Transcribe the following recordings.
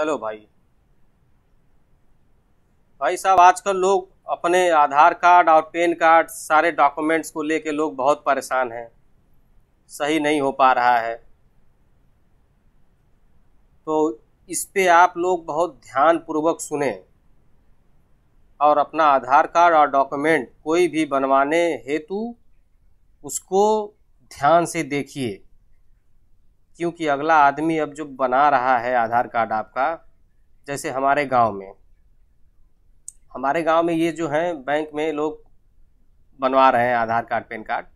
hello भाई भाई साहब आजकल लोग अपने आधार कार्ड और पेन कार्ड सारे डॉक्यूमेंट्स को लेके लोग बहुत परेशान हैं सही नहीं हो पा रहा है तो इस पे आप लोग बहुत ध्यानपूर्वक सुने और अपना आधार कार्ड और डॉक्यूमेंट कोई भी बनवाने हेतु उसको ध्यान से देखिए क्योंकि अगला आदमी अब जो बना रहा है आधार कार्ड आपका जैसे हमारे गांव में हमारे गांव में ये जो है बैंक में लोग बनवा रहे हैं आधार कार्ड पैन कार्ड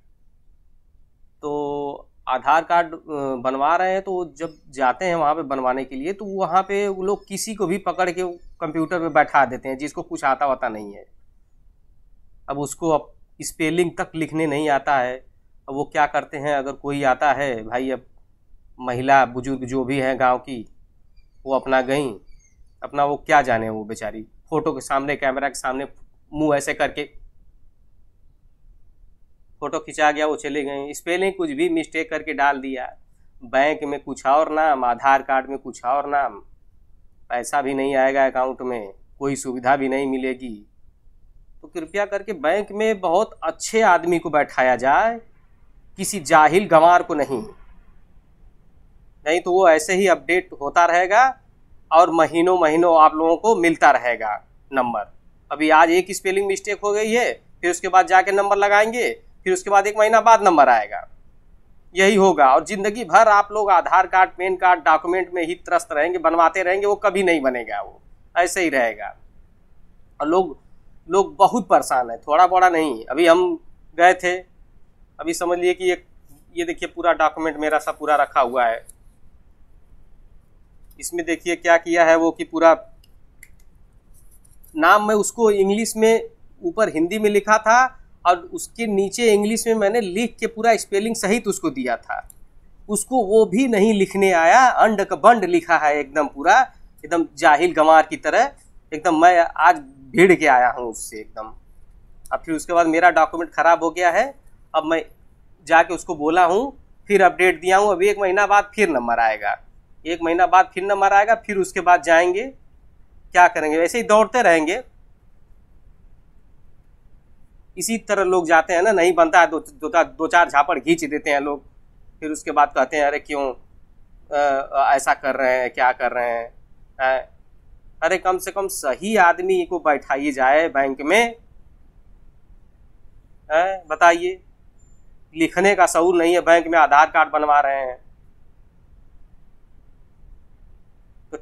तो आधार कार्ड बनवा रहे हैं तो जब जाते हैं वहाँ पे बनवाने के लिए तो वहाँ पे वो लोग किसी को भी पकड़ के कंप्यूटर पे बैठा देते हैं जिसको कुछ आता वाता नहीं है अब उसको अब स्पेलिंग तक लिखने नहीं आता है अब वो क्या करते हैं अगर कोई आता है भाई अब महिला बुजुर्ग जो भी हैं गांव की वो अपना गई अपना वो क्या जाने वो बेचारी फोटो के सामने कैमरा के सामने मुंह ऐसे करके फोटो खिंचा गया वो चले गए स्पेलिंग कुछ भी मिस्टेक करके डाल दिया बैंक में कुछ और नाम आधार कार्ड में कुछ और नाम पैसा भी नहीं आएगा अकाउंट में कोई सुविधा भी नहीं मिलेगी तो कृपया करके बैंक में बहुत अच्छे आदमी को बैठाया जाए किसी जाहिल गंवार को नहीं नहीं तो वो ऐसे ही अपडेट होता रहेगा और महीनों महीनों आप लोगों को मिलता रहेगा नंबर अभी आज एक स्पेलिंग मिस्टेक हो गई है फिर उसके बाद जाके नंबर लगाएंगे फिर उसके बाद एक महीना बाद नंबर आएगा यही होगा और ज़िंदगी भर आप लोग Aadhaar card PAN card document में ही त्रस्त रहेंगे बनवाते रहेंगे वो कभी नहीं बनेगा वो ऐसे ही रहेगा और लोग लोग बहुत परेशान है थोड़ा बड़ा नहीं अभी हम गए थे अभी समझ लिए कि ये ये देखिए पूरा डॉक्यूमेंट मेरा सब पूरा रखा हुआ है इसमें देखिए क्या किया है वो कि पूरा नाम मैं उसको इंग्लिश में ऊपर हिंदी में लिखा था और उसके नीचे इंग्लिश में मैंने लिख के पूरा स्पेलिंग सहित उसको दिया था उसको वो भी नहीं लिखने आया अंड बंड लिखा है एकदम पूरा एकदम जाहिल गंवार की तरह एकदम मैं आज भिड़ के आया हूँ उससे एकदम अब फिर उसके बाद मेरा डॉक्यूमेंट ख़राब हो गया है अब मैं जाके उसको बोला हूँ फिर अपडेट दिया हूँ अभी एक महीना बाद फिर नंबर आएगा एक महीना बाद फिर नंबर आएगा फिर उसके बाद जाएंगे क्या करेंगे वैसे ही दौड़ते रहेंगे इसी तरह लोग जाते हैं ना नहीं बनता है दो दो, दो चार झापड़ घींच देते हैं लोग फिर उसके बाद कहते हैं अरे क्यों आ, ऐसा कर रहे हैं क्या कर रहे हैं आ, अरे कम से कम सही आदमी को बैठाइए जाए बैंक में बताइए लिखने का शऊर नहीं है बैंक में आधार कार्ड बनवा रहे हैं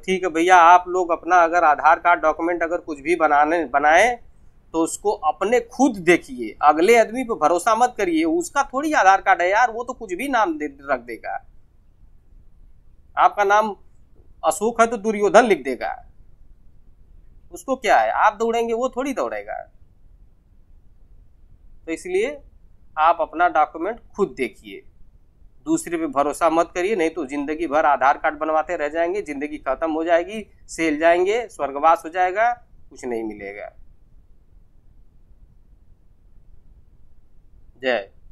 ठीक है भैया आप लोग अपना अगर आधार कार्ड डॉक्यूमेंट अगर कुछ भी बनाने बनाएं तो उसको अपने खुद देखिए अगले आदमी पर भरोसा मत करिए उसका थोड़ी आधार कार्ड है यार वो तो कुछ भी नाम दे, रख देगा आपका नाम अशोक है तो दुर्योधन लिख देगा उसको क्या है आप दौड़ेंगे वो थोड़ी दौड़ेगा तो इसलिए आप अपना डॉक्यूमेंट खुद देखिए दूसरे पे भरोसा मत करिए नहीं तो जिंदगी भर आधार कार्ड बनवाते रह जाएंगे जिंदगी खत्म हो जाएगी सेल जाएंगे स्वर्गवास हो जाएगा कुछ नहीं मिलेगा जय